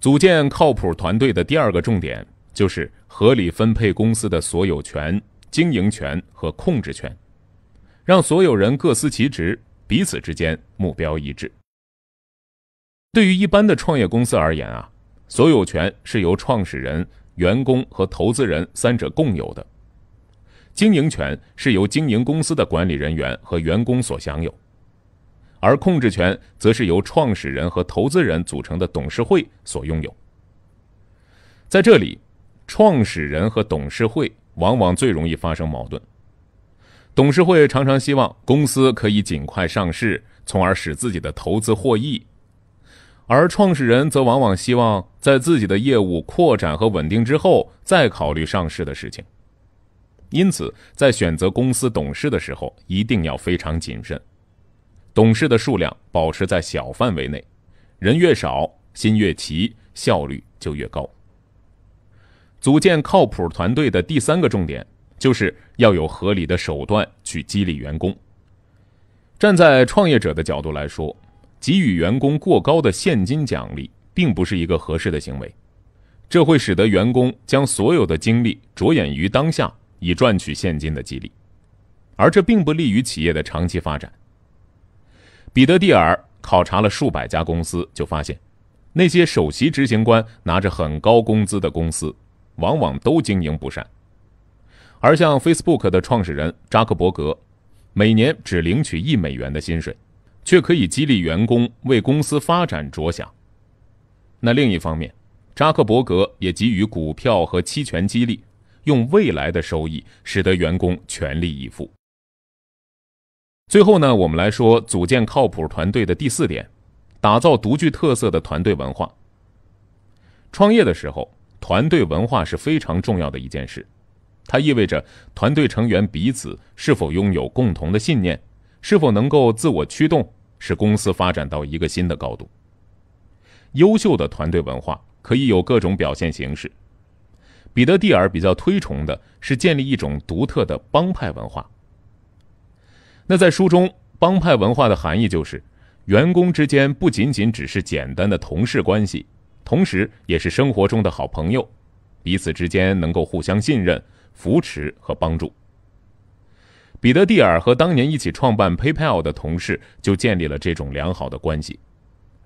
组建靠谱团队的第二个重点就是合理分配公司的所有权、经营权和控制权，让所有人各司其职，彼此之间目标一致。对于一般的创业公司而言啊，所有权是由创始人、员工和投资人三者共有的，经营权是由经营公司的管理人员和员工所享有。而控制权则是由创始人和投资人组成的董事会所拥有。在这里，创始人和董事会往往最容易发生矛盾。董事会常常希望公司可以尽快上市，从而使自己的投资获益；而创始人则往往希望在自己的业务扩展和稳定之后再考虑上市的事情。因此，在选择公司董事的时候，一定要非常谨慎。董事的数量保持在小范围内，人越少，心越齐，效率就越高。组建靠谱团队的第三个重点就是要有合理的手段去激励员工。站在创业者的角度来说，给予员工过高的现金奖励并不是一个合适的行为，这会使得员工将所有的精力着眼于当下，以赚取现金的激励，而这并不利于企业的长期发展。彼得蒂尔考察了数百家公司，就发现，那些首席执行官拿着很高工资的公司，往往都经营不善。而像 Facebook 的创始人扎克伯格，每年只领取一美元的薪水，却可以激励员工为公司发展着想。那另一方面，扎克伯格也给予股票和期权激励，用未来的收益，使得员工全力以赴。最后呢，我们来说组建靠谱团队的第四点：打造独具特色的团队文化。创业的时候，团队文化是非常重要的一件事，它意味着团队成员彼此是否拥有共同的信念，是否能够自我驱动，使公司发展到一个新的高度。优秀的团队文化可以有各种表现形式。彼得蒂尔比较推崇的是建立一种独特的帮派文化。那在书中，帮派文化的含义就是，员工之间不仅仅只是简单的同事关系，同时也是生活中的好朋友，彼此之间能够互相信任、扶持和帮助。彼得蒂尔和当年一起创办 PayPal 的同事就建立了这种良好的关系，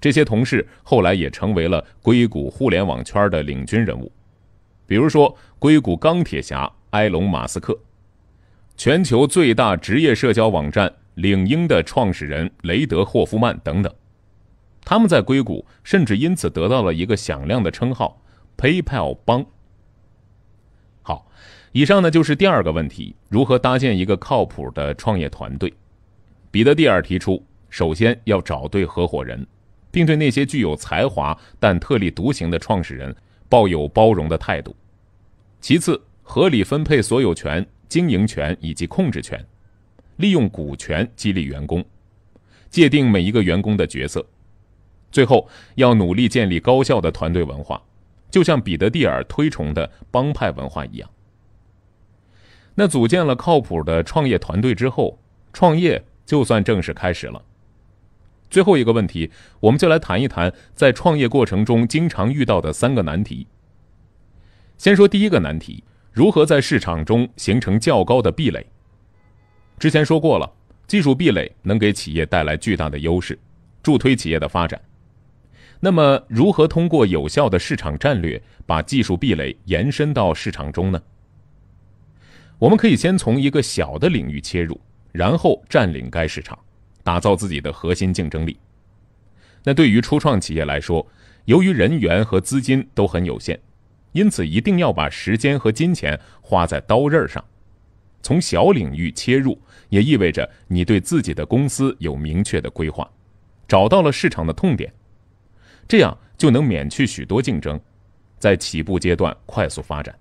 这些同事后来也成为了硅谷互联网圈的领军人物，比如说硅谷钢铁侠埃隆·马斯克。全球最大职业社交网站领英的创始人雷德霍夫曼等等，他们在硅谷甚至因此得到了一个响亮的称号 “PayPal 帮”。好，以上呢就是第二个问题：如何搭建一个靠谱的创业团队？彼得蒂尔提出，首先要找对合伙人，并对那些具有才华但特立独行的创始人抱有包容的态度；其次，合理分配所有权。经营权以及控制权，利用股权激励员工，界定每一个员工的角色，最后要努力建立高效的团队文化，就像彼得蒂尔推崇的帮派文化一样。那组建了靠谱的创业团队之后，创业就算正式开始了。最后一个问题，我们就来谈一谈在创业过程中经常遇到的三个难题。先说第一个难题。如何在市场中形成较高的壁垒？之前说过了，技术壁垒能给企业带来巨大的优势，助推企业的发展。那么，如何通过有效的市场战略，把技术壁垒延伸到市场中呢？我们可以先从一个小的领域切入，然后占领该市场，打造自己的核心竞争力。那对于初创企业来说，由于人员和资金都很有限。因此，一定要把时间和金钱花在刀刃上，从小领域切入，也意味着你对自己的公司有明确的规划，找到了市场的痛点，这样就能免去许多竞争，在起步阶段快速发展。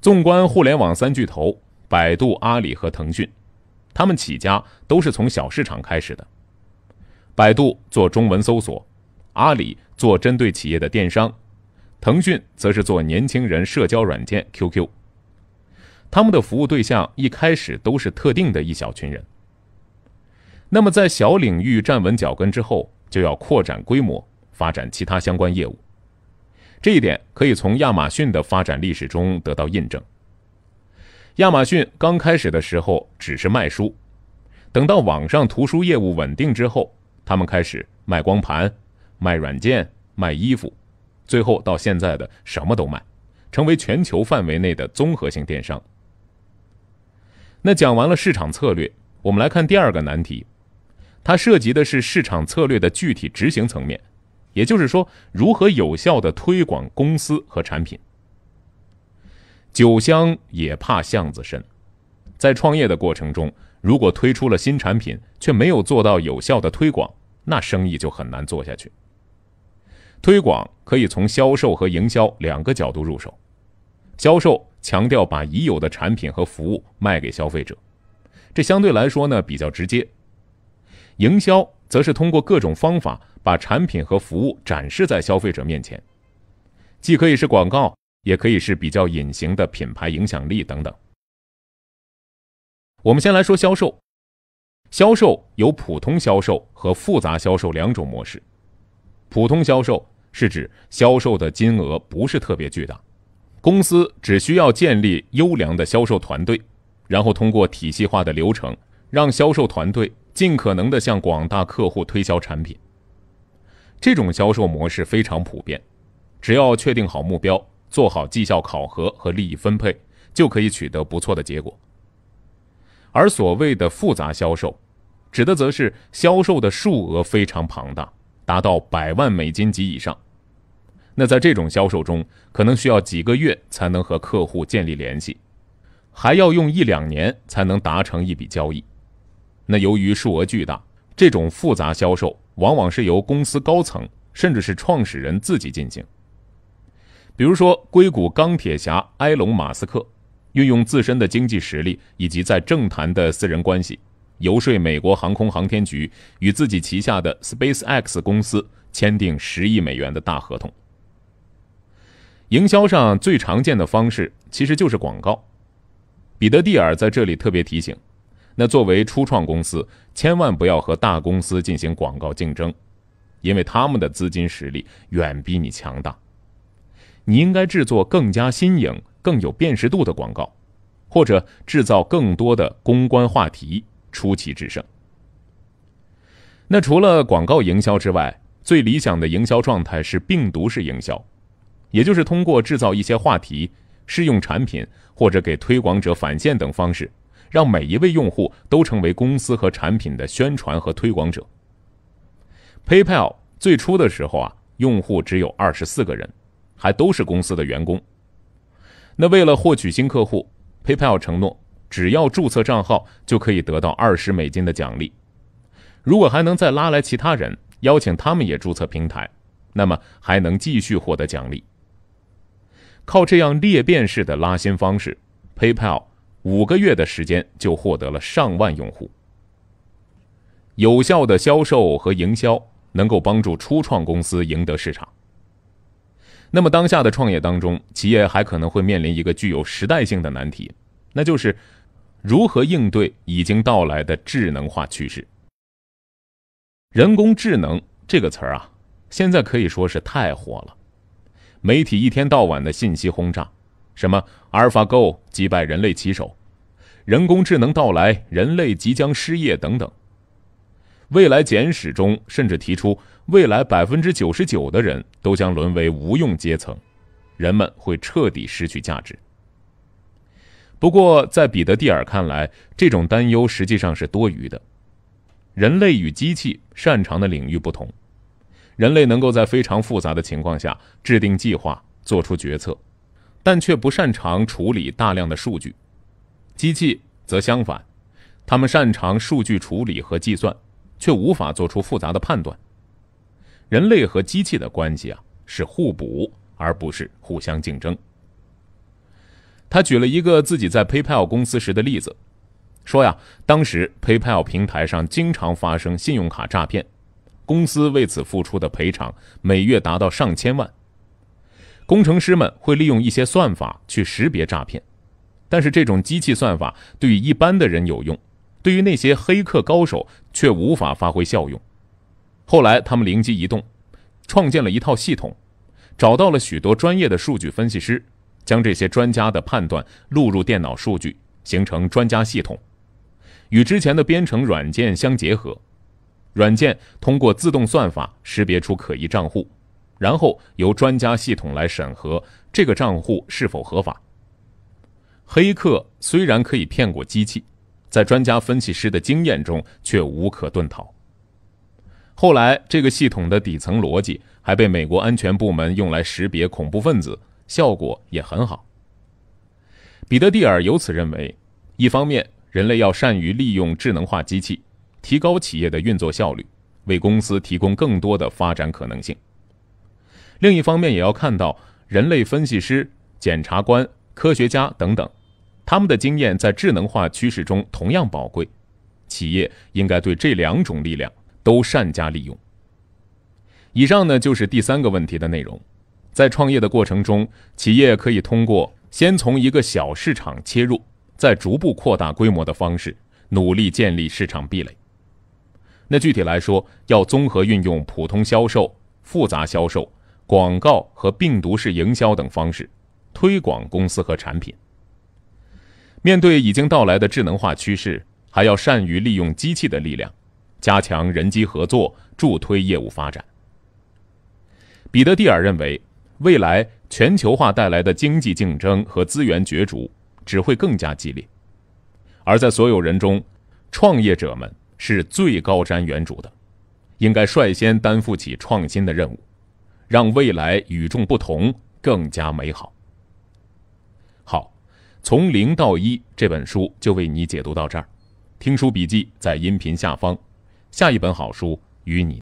纵观互联网三巨头——百度、阿里和腾讯，他们起家都是从小市场开始的。百度做中文搜索，阿里做针对企业的电商。腾讯则是做年轻人社交软件 QQ，他们的服务对象一开始都是特定的一小群人。那么在小领域站稳脚跟之后，就要扩展规模，发展其他相关业务。这一点可以从亚马逊的发展历史中得到印证。亚马逊刚开始的时候只是卖书，等到网上图书业务稳定之后，他们开始卖光盘、卖软件、卖衣服。最后到现在的什么都卖，成为全球范围内的综合性电商。那讲完了市场策略，我们来看第二个难题，它涉及的是市场策略的具体执行层面，也就是说，如何有效的推广公司和产品。酒香也怕巷子深，在创业的过程中，如果推出了新产品却没有做到有效的推广，那生意就很难做下去。推广可以从销售和营销两个角度入手。销售强调把已有的产品和服务卖给消费者，这相对来说呢比较直接。营销则是通过各种方法把产品和服务展示在消费者面前，既可以是广告，也可以是比较隐形的品牌影响力等等。我们先来说销售，销售有普通销售和复杂销售两种模式。普通销售是指销售的金额不是特别巨大，公司只需要建立优良的销售团队，然后通过体系化的流程，让销售团队尽可能地向广大客户推销产品。这种销售模式非常普遍，只要确定好目标，做好绩效考核和利益分配，就可以取得不错的结果。而所谓的复杂销售，指的则是销售的数额非常庞大。达到百万美金及以上，那在这种销售中，可能需要几个月才能和客户建立联系，还要用一两年才能达成一笔交易。那由于数额巨大，这种复杂销售往往是由公司高层甚至是创始人自己进行。比如说，硅谷钢铁侠埃隆·马斯克，运用自身的经济实力以及在政坛的私人关系。游说美国航空航天局与自己旗下的 SpaceX 公司签订十亿美元的大合同。营销上最常见的方式其实就是广告。彼得蒂尔在这里特别提醒：那作为初创公司，千万不要和大公司进行广告竞争，因为他们的资金实力远比你强大。你应该制作更加新颖、更有辨识度的广告，或者制造更多的公关话题。出奇制胜。那除了广告营销之外，最理想的营销状态是病毒式营销，也就是通过制造一些话题、试用产品或者给推广者返现等方式，让每一位用户都成为公司和产品的宣传和推广者。PayPal 最初的时候啊，用户只有二十四个人，还都是公司的员工。那为了获取新客户，PayPal 承诺。只要注册账号就可以得到二十美金的奖励，如果还能再拉来其他人邀请他们也注册平台，那么还能继续获得奖励。靠这样裂变式的拉新方式，PayPal 五个月的时间就获得了上万用户。有效的销售和营销能够帮助初创公司赢得市场。那么当下的创业当中，企业还可能会面临一个具有时代性的难题。那就是如何应对已经到来的智能化趋势。人工智能这个词儿啊，现在可以说是太火了，媒体一天到晚的信息轰炸，什么阿尔法 Go 击败人类棋手，人工智能到来，人类即将失业等等。未来简史中甚至提出，未来百分之九十九的人都将沦为无用阶层，人们会彻底失去价值。不过，在彼得蒂尔看来，这种担忧实际上是多余的。人类与机器擅长的领域不同，人类能够在非常复杂的情况下制定计划、做出决策，但却不擅长处理大量的数据；机器则相反，他们擅长数据处理和计算，却无法做出复杂的判断。人类和机器的关系啊，是互补而不是互相竞争。他举了一个自己在 PayPal 公司时的例子，说呀，当时 PayPal 平台上经常发生信用卡诈骗，公司为此付出的赔偿每月达到上千万。工程师们会利用一些算法去识别诈骗，但是这种机器算法对于一般的人有用，对于那些黑客高手却无法发挥效用。后来他们灵机一动，创建了一套系统，找到了许多专业的数据分析师。将这些专家的判断录入电脑数据，形成专家系统，与之前的编程软件相结合，软件通过自动算法识别出可疑账户，然后由专家系统来审核这个账户是否合法。黑客虽然可以骗过机器，在专家分析师的经验中却无可遁逃。后来，这个系统的底层逻辑还被美国安全部门用来识别恐怖分子。效果也很好。彼得蒂尔由此认为，一方面，人类要善于利用智能化机器，提高企业的运作效率，为公司提供更多的发展可能性；另一方面，也要看到人类分析师、检察官、科学家等等，他们的经验在智能化趋势中同样宝贵。企业应该对这两种力量都善加利用。以上呢，就是第三个问题的内容。在创业的过程中，企业可以通过先从一个小市场切入，再逐步扩大规模的方式，努力建立市场壁垒。那具体来说，要综合运用普通销售、复杂销售、广告和病毒式营销等方式，推广公司和产品。面对已经到来的智能化趋势，还要善于利用机器的力量，加强人机合作，助推业务发展。彼得蒂尔认为。未来全球化带来的经济竞争和资源角逐只会更加激烈，而在所有人中，创业者们是最高瞻远瞩的，应该率先担负起创新的任务，让未来与众不同，更加美好。好，从零到一这本书就为你解读到这儿，听书笔记在音频下方，下一本好书与你。